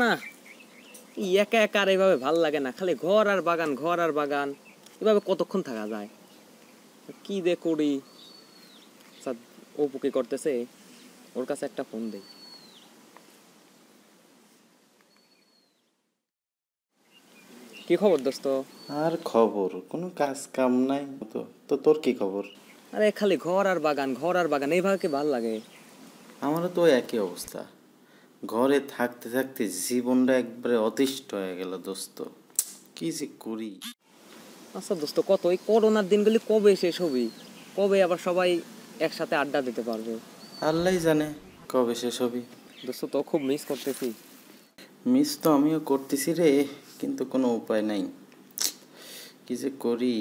না একা একা আর এভাবে ভাল লাগে না খালি ঘর আর বাগান ঘর আর বাগান এভাবে কতক্ষণ থাকা যায় কি দে করি অপু কি করতেছে ওর কাছে একটা ফোন দেই কি খবর দোস্ত আর খবর কোনো কাজ কাম নাই তো তো তোর কি খবর আরে খালি ঘর আর বাগান ঘর আর বাগান এইভাবে কি ভাল লাগে আমারও তো একই অবস্থা ঘরে থাকতে থাকতে জীবনটা একবারে অতিষ্ঠ হয়ে গেল দোস্ত কি যে করি আচ্ছা দোস্ত কত এই করোনার দিনগুলি কবে শেষ হবি কবে আবার সবাই একসাথে আড্ডা দিতে পারবে আল্লাহ জানে কবে শেষ হবি দোস্ত তো খুব মিস করতেছি মিস তো আমিও করতেছি রে কিন্তু কোনো উপায় নাই কি যে করি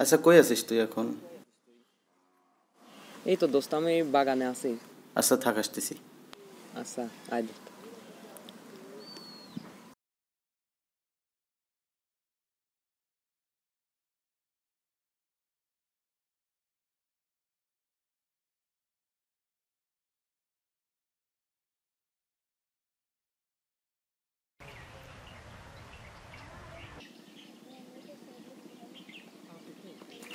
আচ্ছা কই আছিস তুই এখন এই তো দোস্ত আমি বাগানে আছি আচ্ছা থাক আসতেছি assar, alho.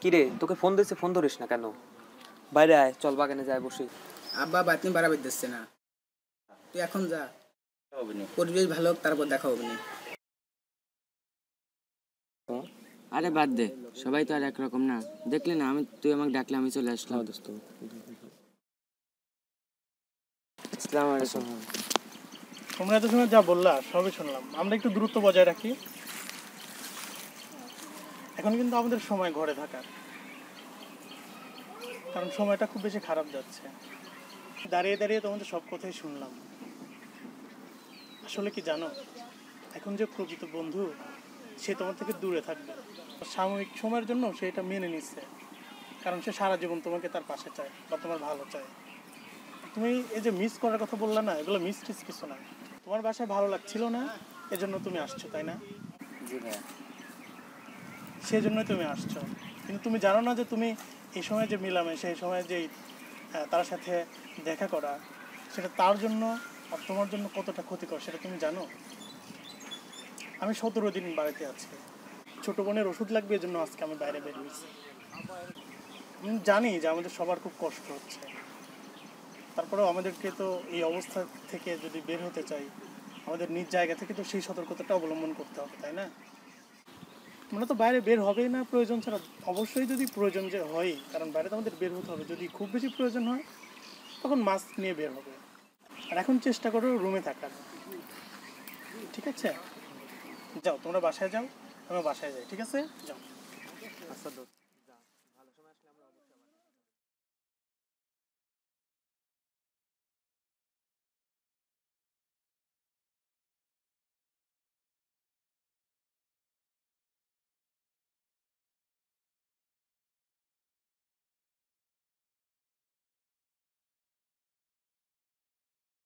কিরে তোকে ফোন দিছে ফোন ধরিস না কেন বাইরে আয় চল বাগানে যায় বসে আব্বা বাতি বাড়াবে দিচ্ছে না তুই এখন যা পরিবেশ ভালো তারপর দেখা হবে আরে বাদ দে সবাই তো আর একরকম না দেখলে না আমি তুই আমাকে ডাকলে আমি চলে আসলাম হ্যাঁ, দোস্ত আলাইকুম তোমরা এত সময় যা বললা সবই শুনলাম আমরা একটু দূরত্ব বজায় রাখি এখন কিন্তু আমাদের সময় ঘরে থাকার কারণ সময়টা খুব বেশি খারাপ যাচ্ছে দাঁড়িয়ে দাঁড়িয়ে তোমাদের সব কথাই শুনলাম আসলে কি জানো এখন যে প্রকৃত বন্ধু সে তোমার থেকে দূরে থাকবে সাময়িক সময়ের জন্য সে এটা মেনে নিচ্ছে কারণ সে সারা জীবন তোমাকে তার পাশে চায় বা তোমার ভালো চায় তুমি এই যে মিস করার কথা বললে না এগুলো মিস টিস কিছু না তোমার বাসায় ভালো লাগছিল না এজন্য তুমি আসছো তাই না জি ভাইয়া সেজন্যই তুমি আসছো কিন্তু তুমি জানো না যে তুমি এই সময় যে মিলামে এই সময় যে তার সাথে দেখা করা সেটা তার জন্য আর তোমার জন্য কতটা ক্ষতিকর সেটা তুমি জানো আমি সতেরো দিন বাড়িতে আছি ছোটো বোনের ওষুধ লাগবে এই জন্য আজকে আমি বাইরে বেরিয়েছি আমি জানি যে আমাদের সবার খুব কষ্ট হচ্ছে তারপরেও আমাদেরকে তো এই অবস্থা থেকে যদি বের হতে চাই আমাদের নিজ জায়গা থেকে তো সেই সতর্কতাটা অবলম্বন করতে হবে তাই না আমরা মানে তো বাইরে বের হবেই না প্রয়োজন ছাড়া অবশ্যই যদি প্রয়োজন যে হয় কারণ বাইরে তো আমাদের বের হতে হবে যদি খুব বেশি প্রয়োজন হয় তখন মাস্ক নিয়ে বের হবে আর এখন চেষ্টা করো রুমে থাকার ঠিক আছে যাও তোমরা বাসায় যাও আমি বাসায় যাই ঠিক আছে যাও আচ্ছা